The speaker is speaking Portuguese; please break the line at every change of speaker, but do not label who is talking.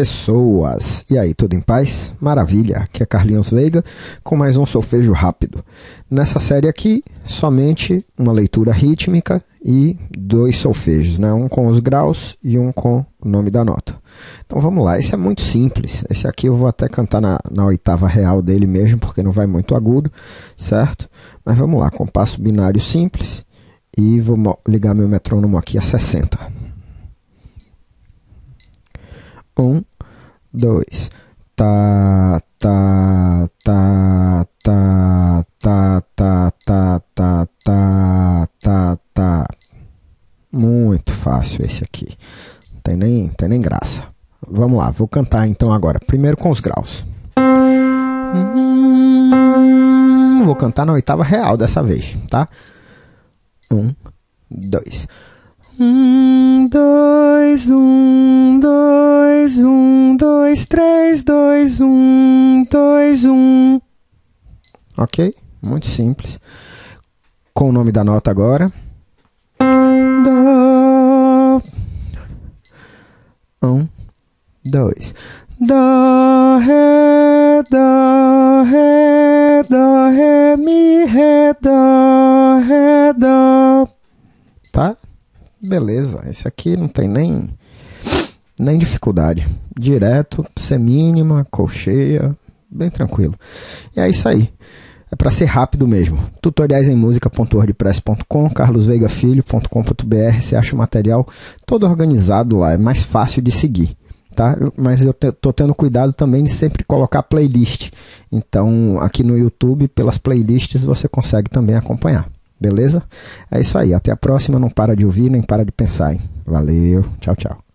pessoas. E aí, tudo em paz? Maravilha! Aqui é Carlinhos Veiga com mais um solfejo rápido. Nessa série aqui, somente uma leitura rítmica e dois solfejos, né? um com os graus e um com o nome da nota. Então vamos lá, esse é muito simples. Esse aqui eu vou até cantar na, na oitava real dele mesmo, porque não vai muito agudo, certo? Mas vamos lá, compasso binário simples e vou ligar meu metrônomo aqui a 60. 1, dois tá tá tá tá tá tá tá tá tá tá tá muito fácil esse aqui tem nem tem nem graça vamos lá vou cantar então agora primeiro com os graus hum, vou cantar na oitava real dessa vez tá um dois um dois um dois um dois, três, dois, um, dois, um. Ok? Muito simples. Com o nome da nota agora. Dó. Um, dois. Dó, ré, dó, ré, dó, ré, mi, ré, dó, ré, dó. Tá? Beleza. Esse aqui não tem nem nem dificuldade. Direto, ser mínima, colcheia, bem tranquilo. E é isso aí. É para ser rápido mesmo. Tutoriais em música.wordpress.com, carlosveigafilho.com.br, você acha o material todo organizado lá, é mais fácil de seguir. Tá? Mas eu estou tô tendo cuidado também de sempre colocar playlist. Então, aqui no YouTube, pelas playlists você consegue também acompanhar. Beleza? É isso aí. Até a próxima. Não para de ouvir nem para de pensar. Hein? Valeu. Tchau, tchau.